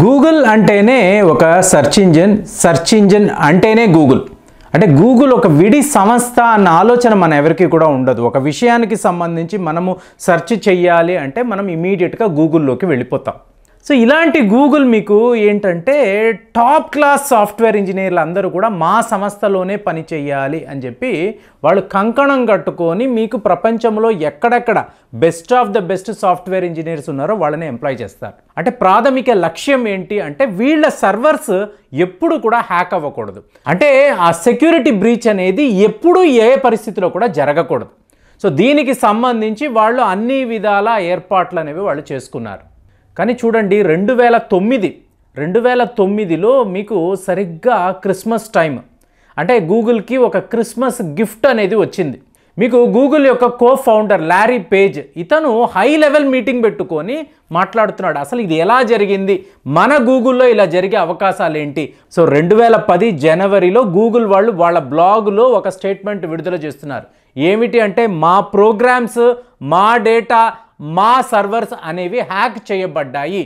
Google అంటేనే ఒక search engine search engine అంటేనే గూగుల్ అంటే గూగుల్ ఒక విడి సంస్థ అన్న ఆలోచన మన ఎవరికి కూడా ఉండదు ఒక విషయానికి సంబంధించి మనము సెర్చ్ చేయాలి అంటే మనం ఇమీడియట్గా గూగుల్లోకి వెళ్ళిపోతాం సో ఇలాంటి గూగుల్ మీకు ఏంటంటే టాప్ క్లాస్ సాఫ్ట్వేర్ ఇంజనీర్లు అందరూ కూడా మా సంస్థలోనే పని చేయాలి అని చెప్పి వాళ్ళు కంకణం కట్టుకొని మీకు ప్రపంచంలో ఎక్కడెక్కడ best of the best software engineers ఉన్నారో వాళ్ళని ఎంప్లాయ్ చేస్తారు అంటే ప్రాథమిక లక్ష్యం ఏంటి అంటే వీళ్ళ సర్వర్స్ ఎప్పుడు కూడా హ్యాక్ అవ్వకూడదు అంటే ఆ సెక్యూరిటీ బ్రీచ్ అనేది ఎప్పుడూ ఏ పరిస్థితిలో కూడా జరగకూడదు సో దీనికి సంబంధించి వాళ్ళు అన్ని విధాల ఏర్పాట్లు అనేవి వాళ్ళు చేసుకున్నారు కానీ చూడండి రెండు వేల తొమ్మిది రెండు వేల తొమ్మిదిలో మీకు సరిగ్గా క్రిస్మస్ టైం అంటే గూగుల్కి ఒక క్రిస్మస్ గిఫ్ట్ అనేది వచ్చింది మీకు గూగుల్ యొక్క కో ఫౌండర్ లారీ పేజ్ ఇతను హై లెవెల్ మీటింగ్ పెట్టుకొని మాట్లాడుతున్నాడు అసలు ఇది ఎలా జరిగింది మన గూగుల్లో ఇలా జరిగే అవకాశాలు ఏంటి సో రెండు వేల పది జనవరిలో గూగుల్ వాళ్ళు వాళ్ళ బ్లాగులో ఒక స్టేట్మెంట్ విడుదల చేస్తున్నారు ఏమిటి అంటే మా ప్రోగ్రామ్స్ మా డేటా మా సర్వర్స్ అనేవి హ్యాక్ చేయబడ్డాయి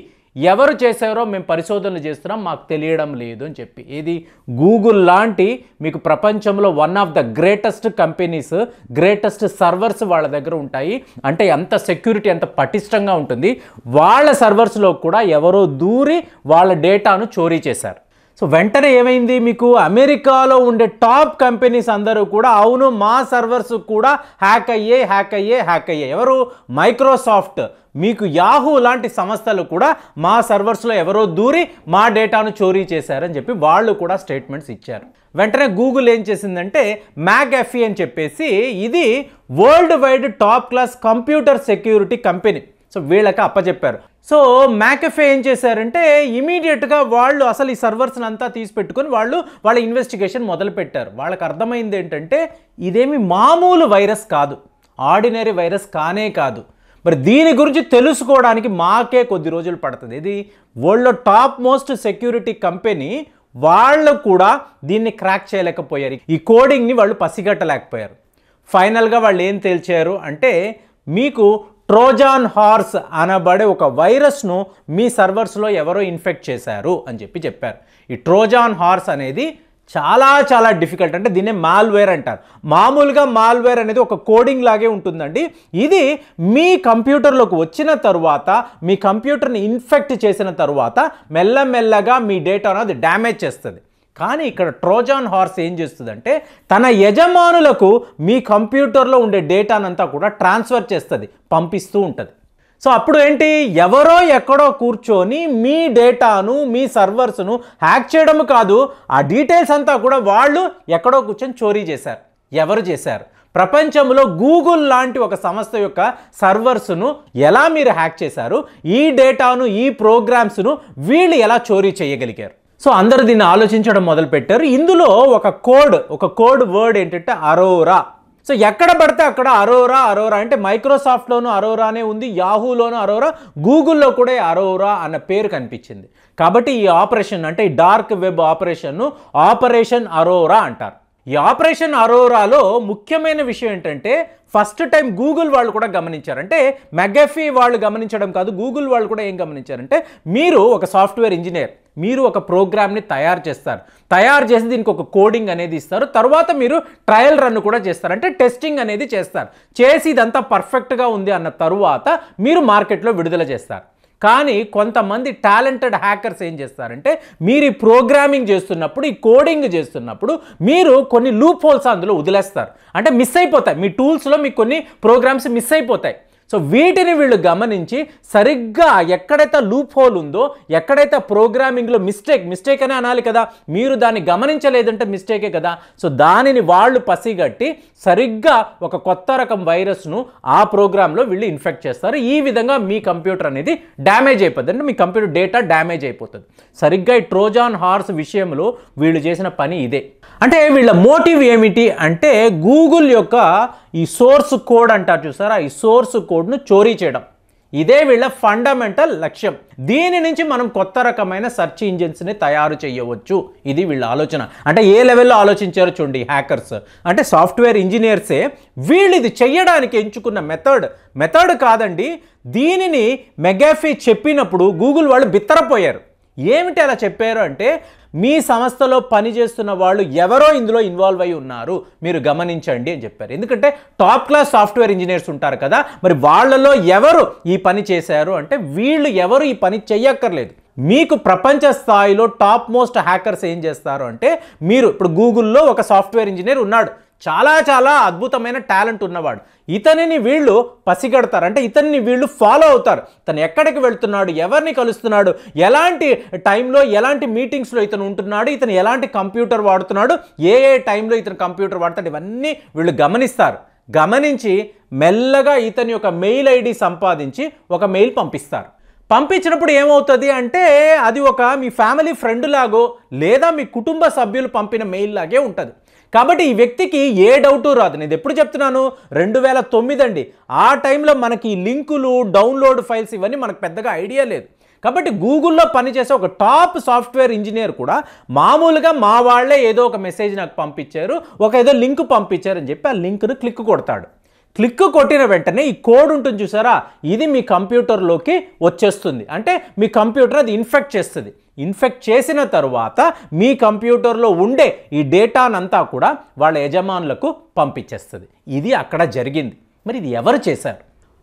ఎవరు చేశారో మేము పరిశోధనలు చేస్తున్నాం మాకు తెలియడం లేదు అని చెప్పి ఇది గూగుల్ లాంటి మీకు ప్రపంచంలో one of the greatest companies greatest servers వాళ్ళ దగ్గర ఉంటాయి అంటే ఎంత సెక్యూరిటీ ఎంత పటిష్టంగా ఉంటుంది వాళ్ళ సర్వర్స్లో కూడా ఎవరో దూరి వాళ్ళ డేటాను చోరీ చేశారు సో వెంటనే ఏమైంది మీకు అమెరికాలో ఉండే టాప్ కంపెనీస్ అందరూ కూడా అవును మా సర్వర్స్ కూడా హ్యాక్ అయ్యే హ్యాక్ అయ్యే హ్యాక్ అయ్యే ఎవరు మైక్రోసాఫ్ట్ మీకు యాహూ లాంటి సంస్థలు కూడా మా సర్వర్స్లో ఎవరో దూరి మా డేటాను చోరీ చేశారని చెప్పి వాళ్ళు కూడా స్టేట్మెంట్స్ ఇచ్చారు వెంటనే గూగుల్ ఏం చేసిందంటే మ్యాక్ ఎఫ్ఈ అని చెప్పేసి ఇది world wide top class computer security company so వీళ్ళకి అప్పచెప్పారు సో మ్యాకఫే ఏం చేశారంటే ఇమీడియట్గా వాళ్ళు అసలు ఈ సర్వర్స్ని అంతా తీసి వాళ్ళు వాళ్ళ ఇన్వెస్టిగేషన్ మొదలుపెట్టారు వాళ్ళకి అర్థమైంది ఏంటంటే ఇదేమి మామూలు వైరస్ కాదు ఆర్డినరీ వైరస్ కానే కాదు మరి దీని గురించి తెలుసుకోవడానికి మాకే కొద్ది రోజులు పడుతుంది ఇది వరల్డ్లో టాప్ మోస్ట్ సెక్యూరిటీ కంపెనీ వాళ్ళు కూడా దీన్ని క్రాక్ చేయలేకపోయారు ఈ కోడింగ్ని వాళ్ళు పసిగట్టలేకపోయారు ఫైనల్గా వాళ్ళు ఏం తేల్చారు అంటే మీకు ట్రోజాన్ హార్స్ అనబడే ఒక వైరస్ను మీ సర్వర్స్లో ఎవరో ఇన్ఫెక్ట్ చేశారు అని చెప్పి చెప్పారు ఈ ట్రోజాన్ హార్స్ అనేది చాలా చాలా డిఫికల్ట్ అంటే దీన్నే మాల్వేర్ అంటారు మామూలుగా మాల్వేర్ అనేది ఒక కోడింగ్ లాగే ఉంటుందండి ఇది మీ కంప్యూటర్లోకి వచ్చిన తరువాత మీ కంప్యూటర్ని ఇన్ఫెక్ట్ చేసిన తరువాత మెల్లమెల్లగా మీ డేటాను అది డ్యామేజ్ చేస్తుంది కానీ ఇక్కడ ట్రోజాన్ హార్స్ ఏం చేస్తుందంటే తన యజమానులకు మీ కంప్యూటర్లో ఉండే డేటానంతా కూడా ట్రాన్స్ఫర్ చేస్తుంది పంపిస్తూ ఉంటుంది సో అప్పుడు ఏంటి ఎవరో ఎక్కడో కూర్చొని మీ డేటాను మీ సర్వర్స్ను హ్యాక్ చేయడం కాదు ఆ డీటెయిల్స్ అంతా కూడా వాళ్ళు ఎక్కడో కూర్చొని చోరీ చేశారు ఎవరు చేశారు ప్రపంచంలో గూగుల్ లాంటి ఒక సంస్థ యొక్క సర్వర్స్ను ఎలా మీరు హ్యాక్ చేశారు ఈ డేటాను ఈ ప్రోగ్రామ్స్ను వీళ్ళు ఎలా చోరీ చేయగలిగారు సో అందరు దీన్ని ఆలోచించడం మొదలుపెట్టారు ఇందులో ఒక కోడ్ ఒక కోడ్ వర్డ్ ఏంటంటే అరోరా సో ఎక్కడ పడితే అక్కడ అరోరా అరోరా అంటే మైక్రోసాఫ్ట్లోనూ అరోరానే ఉంది యాహూలోనూ అరోరా గూగుల్లో కూడా అరోరా అన్న పేరు కనిపించింది కాబట్టి ఈ ఆపరేషన్ అంటే ఈ డార్క్ వెబ్ ఆపరేషన్ను ఆపరేషన్ అరోరా అంటారు ఈ ఆపరేషన్ అరోరాలో ముఖ్యమైన విషయం ఏంటంటే ఫస్ట్ టైం గూగుల్ వాళ్ళు కూడా గమనించారు అంటే మెగఫీ వాళ్ళు గమనించడం కాదు గూగుల్ వాళ్ళు కూడా ఏం గమనించారంటే మీరు ఒక సాఫ్ట్వేర్ ఇంజనీర్ మీరు ఒక ప్రోగ్రామ్ని తయారు చేస్తారు తయారు చేసి దీనికి ఒక కోడింగ్ అనేది ఇస్తారు తర్వాత మీరు ట్రయల్ రన్ కూడా చేస్తారు అంటే టెస్టింగ్ అనేది చేస్తారు చేసి ఇదంతా పర్ఫెక్ట్గా ఉంది అన్న తరువాత మీరు మార్కెట్లో విడుదల చేస్తారు కానీ కొంతమంది టాలెంటెడ్ హ్యాకర్స్ ఏం చేస్తారంటే మీరు ఈ ప్రోగ్రామింగ్ చేస్తున్నప్పుడు ఈ కోడింగ్ చేస్తున్నప్పుడు మీరు కొన్ని లూప్ హోల్స్ అందులో వదిలేస్తారు అంటే మిస్ అయిపోతాయి మీ టూల్స్లో మీకు కొన్ని ప్రోగ్రామ్స్ మిస్ అయిపోతాయి సో వీటిని వీళ్ళు గమనించి సరిగ్గా ఎక్కడైతే లూప్ హోల్ ఉందో ఎక్కడైతే ప్రోగ్రామింగ్లో మిస్టేక్ మిస్టేక్ అనే అనాలి కదా మీరు దాన్ని గమనించలేదంటే మిస్టేకే కదా సో దానిని వాళ్ళు పసిగట్టి సరిగ్గా ఒక కొత్త రకం వైరస్ను ఆ ప్రోగ్రాంలో వీళ్ళు ఇన్ఫెక్ట్ చేస్తారు ఈ విధంగా మీ కంప్యూటర్ అనేది డ్యామేజ్ అయిపోతుంది అంటే మీ కంప్యూటర్ డేటా డ్యామేజ్ అయిపోతుంది సరిగ్గా ఈ ట్రోజాన్ హార్స్ విషయంలో వీళ్ళు చేసిన పని ఇదే అంటే వీళ్ళ మోటివ్ ఏమిటి అంటే గూగుల్ యొక్క ఈ సోర్స్ కోడ్ అంటారు చూసారా ఈ సోర్స్ కోడ్ను చోరీ చేయడం ఇదే వీళ్ళ ఫండమెంటల్ లక్ష్యం దీని నుంచి మనం కొత్త రకమైన సెర్చ్ ఇంజిన్స్ని తయారు చేయవచ్చు ఇది వీళ్ళ ఆలోచన అంటే ఏ లెవెల్లో ఆలోచించారో చూడండి హ్యాకర్స్ అంటే సాఫ్ట్వేర్ ఇంజనీర్సే వీళ్ళు ఇది చేయడానికి ఎంచుకున్న మెథడ్ మెథడ్ కాదండి దీనిని మెగాఫీ చెప్పినప్పుడు గూగుల్ వాళ్ళు బిత్తరపోయారు ఏమిటి అలా చెప్పారు అంటే మీ సంస్థలో పనిచేస్తున్న వాళ్ళు ఎవరో ఇందులో ఇన్వాల్వ్ అయి ఉన్నారు మీరు గమనించండి అని చెప్పారు ఎందుకంటే టాప్ క్లాస్ సాఫ్ట్వేర్ ఇంజనీర్స్ ఉంటారు కదా మరి వాళ్ళలో ఎవరు ఈ పని చేశారు అంటే వీళ్ళు ఎవరు ఈ పని చెయ్యక్కర్లేదు మీకు ప్రపంచ స్థాయిలో టాప్ మోస్ట్ హ్యాకర్స్ ఏం చేస్తారు అంటే మీరు ఇప్పుడు గూగుల్లో ఒక సాఫ్ట్వేర్ ఇంజనీర్ ఉన్నాడు చాలా చాలా అద్భుతమైన టాలెంట్ ఉన్నవాడు ఇతనిని వీళ్ళు పసిగడతారు అంటే ఇతన్ని వీళ్ళు ఫాలో అవుతారు తను ఎక్కడికి వెళ్తున్నాడు ఎవరిని కలుస్తున్నాడు ఎలాంటి టైంలో ఎలాంటి మీటింగ్స్లో ఇతను ఉంటున్నాడు ఇతను ఎలాంటి కంప్యూటర్ వాడుతున్నాడు ఏ ఏ టైంలో ఇతను కంప్యూటర్ వాడతాడు ఇవన్నీ వీళ్ళు గమనిస్తారు గమనించి మెల్లగా ఇతని యొక్క మెయిల్ ఐడి సంపాదించి ఒక మెయిల్ పంపిస్తారు పంపించినప్పుడు ఏమవుతుంది అంటే అది ఒక మీ ఫ్యామిలీ ఫ్రెండ్ లాగో లేదా మీ కుటుంబ సభ్యులు పంపిన మెయిల్ లాగే ఉంటుంది కాబట్టి ఈ వ్యక్తికి ఏ డౌటు రాదు నేను ఎప్పుడు చెప్తున్నాను రెండు వేల తొమ్మిది అండి ఆ టైంలో మనకి లింకులు డౌన్లోడ్ ఫైల్స్ ఇవన్నీ మనకు పెద్దగా ఐడియా లేదు కాబట్టి గూగుల్లో పనిచేసే ఒక టాప్ సాఫ్ట్వేర్ ఇంజనీర్ కూడా మామూలుగా మా వాళ్ళే ఏదో ఒక మెసేజ్ నాకు పంపించారు ఒక ఏదో లింక్ పంపించారు అని చెప్పి ఆ లింక్ను క్లిక్ కొడతాడు క్లిక్ కొట్టిన వెంటనే ఈ కోడ్ ఉంటుంది చూసారా ఇది మీ కంప్యూటర్లోకి వచ్చేస్తుంది అంటే మీ కంప్యూటర్ అది ఇన్ఫెక్ట్ చేస్తుంది ఇన్ఫెక్ట్ చేసిన తరువాత మీ కంప్యూటర్లో ఉండే ఈ డేటానంతా కూడా వాళ్ళ యజమానులకు పంపించేస్తుంది ఇది అక్కడ జరిగింది మరి ఇది ఎవరు చేశారు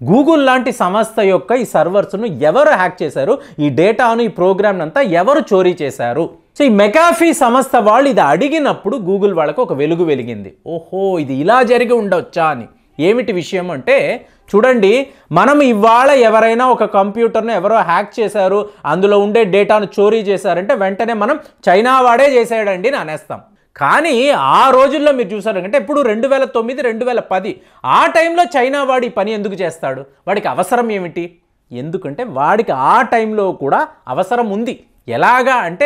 గూగుల్ లాంటి సంస్థ యొక్క ఈ సర్వర్స్ను ఎవరు హ్యాక్ చేశారు ఈ డేటాను ఈ ప్రోగ్రామ్ను అంతా ఎవరు చోరీ చేశారు సో ఈ మెకాఫీ సంస్థ వాళ్ళు ఇది అడిగినప్పుడు గూగుల్ వాళ్ళకు ఒక వెలుగు వెలిగింది ఓహో ఇది ఇలా జరిగి ఉండొచ్చా అని ఏమిటి విషయం అంటే చూడండి మనం ఇవాళ ఎవరైనా ఒక కంప్యూటర్ను ఎవరో హ్యాక్ చేశారు అందులో ఉండే డేటాను చోరీ చేశారంటే వెంటనే మనం చైనా వాడే చేసాడండి అని అనేస్తాం కానీ ఆ రోజుల్లో మీరు చూసారు అంటే ఇప్పుడు రెండు వేల తొమ్మిది రెండు వేల పది ఆ టైంలో చైనా వాడి పని ఎందుకు చేస్తాడు వాడికి అవసరం ఏమిటి ఎందుకంటే వాడికి ఆ టైంలో కూడా అవసరం ఉంది ఎలాగా అంటే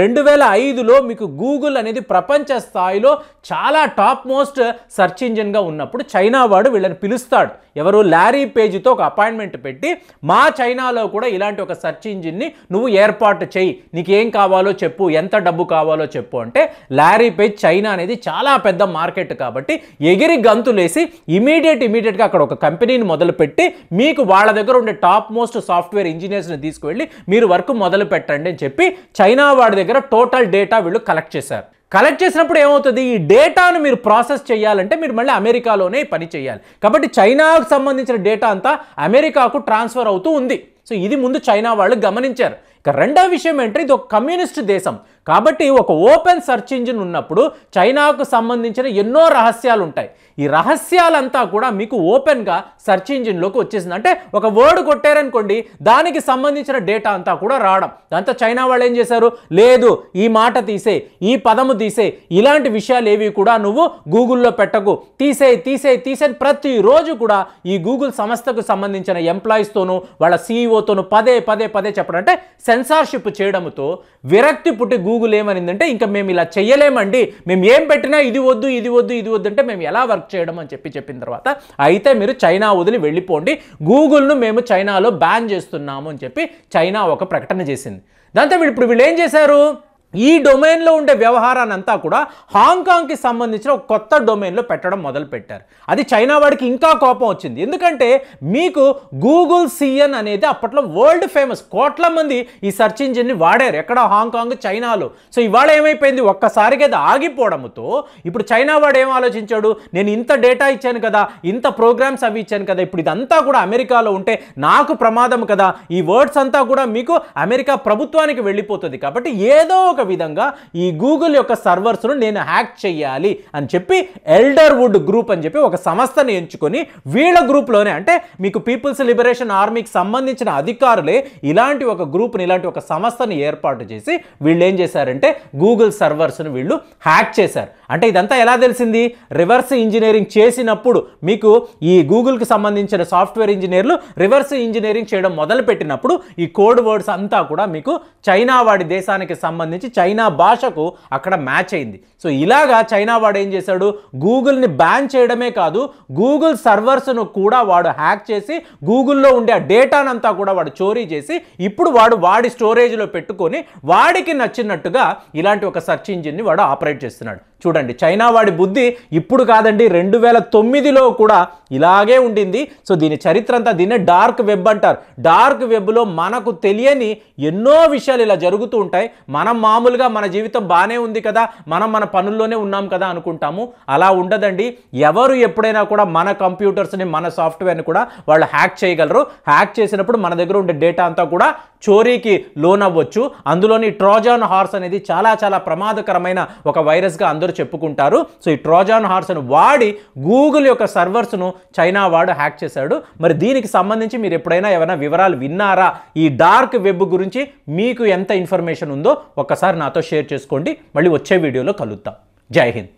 రెండు వేల ఐదులో మీకు గూగుల్ అనేది ప్రపంచ స్థాయిలో చాలా టాప్ మోస్ట్ సర్చ్ ఇంజిన్గా ఉన్నప్పుడు చైనా వాడు వీళ్ళని పిలుస్తాడు ఎవరు లారీ పేజీతో ఒక అపాయింట్మెంట్ పెట్టి మా చైనాలో కూడా ఇలాంటి ఒక సర్చ్ ఇంజిన్ని నువ్వు ఏర్పాటు చేయి నీకేం కావాలో చెప్పు ఎంత డబ్బు కావాలో చెప్పు అంటే లారీ పేజ్ చైనా అనేది చాలా పెద్ద మార్కెట్ కాబట్టి ఎగిరి గంతులేసి ఇమీడియట్ ఇమీడియట్గా అక్కడ ఒక కంపెనీని మొదలుపెట్టి మీకు వాళ్ళ దగ్గర ఉండే టాప్ మోస్ట్ సాఫ్ట్వేర్ ఇంజనీర్స్ని తీసుకువెళ్ళి మీరు వర్క్ మొదలు పెట్టండి అని చెప్పి చైనా వాడు వారి దగ్గర టోటల్ డేటా వీళ్ళు కలెక్ట్ చేశారు కలెక్ట్ చేసినప్పుడు ఏమవుతుంది ఈ డేటాను మీరు ప్రాసెస్ చేయాలంటే మీరు మళ్ళీ అమెరికాలోనే పని చేయాలి కాబట్టి చైనాకు సంబంధించిన డేటా అంతా అమెరికాకు ట్రాన్స్ఫర్ అవుతూ ఉంది సో ఇది ముందు చైనా వాళ్ళు గమనించారు రెండో విషయం ఏంటంటే ఇది ఒక కమ్యూనిస్ట్ దేశం కాబట్టి ఒక ఓపెన్ సర్చ్ ఇంజిన్ ఉన్నప్పుడు చైనాకు సంబంధించిన ఎన్నో రహస్యాలు ఉంటాయి ఈ రహస్యాలంతా కూడా మీకు ఓపెన్గా సర్చ్ ఇంజిన్లోకి వచ్చేసింది అంటే ఒక వర్డ్ కొట్టారనుకోండి దానికి సంబంధించిన డేటా అంతా కూడా రావడం దాంతో చైనా వాళ్ళు ఏం చేశారు లేదు ఈ మాట తీసే ఈ పదము తీసే ఇలాంటి విషయాలు ఏవి కూడా నువ్వు గూగుల్లో పెట్టకు తీసే తీసే తీసే ప్రతిరోజు కూడా ఈ గూగుల్ సంస్థకు సంబంధించిన ఎంప్లాయీస్తోనూ వాళ్ళ సీఈఓతోనూ పదే పదే పదే చెప్పడం అంటే సెన్సార్షిప్ చేయడంతో విరక్తి పుట్టి గూగుల్ ఏమనిందంటే ఇంకా మేము ఇలా చేయలేమండి మేము ఏం పెట్టినా ఇది వద్దు ఇది వద్దు ఇది వద్దు అంటే మేము ఎలా వర్క్ చేయడం అని చెప్పి చెప్పిన తర్వాత అయితే మీరు చైనా వదిలి వెళ్ళిపోండి గూగుల్ను మేము చైనాలో బ్యాన్ చేస్తున్నాము అని చెప్పి చైనా ఒక ప్రకటన చేసింది దాంతో ఇప్పుడు వీళ్ళు ఏం చేశారు ఈ డొమైన్లో ఉండే వ్యవహారాన్ని అంతా కూడా హాంకాంగ్కి సంబంధించిన ఒక కొత్త డొమైన్లో పెట్టడం మొదలుపెట్టారు అది చైనా వాడికి ఇంకా కోపం వచ్చింది ఎందుకంటే మీకు గూగుల్ సిఎన్ అనేది అప్పట్లో వరల్డ్ ఫేమస్ కోట్ల మంది ఈ సర్చ్ ఇంజిన్ని వాడారు ఎక్కడ హాంకాంగ్ చైనాలో సో ఇవాళ ఏమైపోయింది ఒక్కసారిగా అది ఆగిపోవడంతో ఇప్పుడు చైనా వాడు ఏం ఆలోచించాడు నేను ఇంత డేటా ఇచ్చాను కదా ఇంత ప్రోగ్రామ్స్ అవి ఇచ్చాను కదా ఇప్పుడు ఇదంతా కూడా అమెరికాలో ఉంటే నాకు ప్రమాదం కదా ఈ వర్డ్స్ అంతా కూడా మీకు అమెరికా ప్రభుత్వానికి వెళ్ళిపోతుంది కాబట్టి ఏదో ఒక విధంగా ఈ గూగుల్ యొక్క సర్వర్స్ను నేను హ్యాక్ చేయాలి అని చెప్పి ఎల్డర్వుడ్ గ్రూప్ అని చెప్పి ఒక సంస్థను ఎంచుకొని వీళ్ళ గ్రూప్లోనే అంటే మీకు పీపుల్స్ లిబరేషన్ ఆర్మీకి సంబంధించిన అధికారులే ఇలాంటి ఒక గ్రూప్ని ఇలాంటి ఒక సంస్థను ఏర్పాటు చేసి వీళ్ళు ఏం చేశారంటే గూగుల్ సర్వర్స్ను వీళ్ళు హ్యాక్ చేశారు అంటే ఇదంతా ఎలా తెలిసింది రివర్స్ ఇంజనీరింగ్ చేసినప్పుడు మీకు ఈ గూగుల్కి సంబంధించిన సాఫ్ట్వేర్ ఇంజనీర్లు రివర్స్ ఇంజనీరింగ్ చేయడం మొదలుపెట్టినప్పుడు ఈ కోడ్ వర్డ్స్ అంతా కూడా మీకు చైనా వాడి దేశానికి సంబంధించి నుంచి చైనా భాషకు అక్కడ మ్యాచ్ అయింది సో ఇలాగా చైనా వాడు ఏం చేశాడు గూగుల్ని బ్యాన్ చేయడమే కాదు గూగుల్ సర్వర్స్ను కూడా వాడు హ్యాక్ చేసి గూగుల్లో ఉండే ఆ డేటానంతా కూడా వాడు చోరీ చేసి ఇప్పుడు వాడు వాడి స్టోరేజ్లో పెట్టుకొని వాడికి నచ్చినట్టుగా ఇలాంటి ఒక సెర్చ్ ఇంజిన్ని వాడు ఆపరేట్ చేస్తున్నాడు చూడండి చైనా వాడి బుద్ధి ఇప్పుడు కాదండి రెండు వేల తొమ్మిదిలో కూడా ఇలాగే ఉండింది సో దీని చరిత్ర అంతా దీన్నే డార్క్ వెబ్ అంటారు డార్క్ వెబ్లో మనకు తెలియని ఎన్నో విషయాలు ఇలా జరుగుతూ ఉంటాయి మనం మామూలుగా మన జీవితం బాగానే ఉంది కదా మనం మన పనుల్లోనే ఉన్నాం కదా అనుకుంటాము అలా ఉండదండి ఎవరు ఎప్పుడైనా కూడా మన కంప్యూటర్స్ని మన సాఫ్ట్వేర్ని కూడా వాళ్ళు హ్యాక్ చేయగలరు హ్యాక్ చేసినప్పుడు మన దగ్గర ఉండే డేటా అంతా కూడా చోరీకి లోన్ అవ్వచ్చు అందులోని ట్రోజాన్ హార్స్ అనేది చాలా చాలా ప్రమాదకరమైన ఒక వైరస్గా అందరూ చెప్పుకుంటారు సో ఈ ట్రోజాన్ హార్స్ను వాడి గూగుల్ యొక్క సర్వర్స్ను చైనా వాడు హ్యాక్ చేశాడు మరి దీనికి సంబంధించి మీరు ఎప్పుడైనా ఏమైనా వివరాలు విన్నారా ఈ డార్క్ వెబ్ గురించి మీకు ఎంత ఇన్ఫర్మేషన్ ఉందో ఒక్కసారి నాతో షేర్ చేసుకోండి మళ్ళీ వచ్చే వీడియోలో కలుద్దాం జై హింద్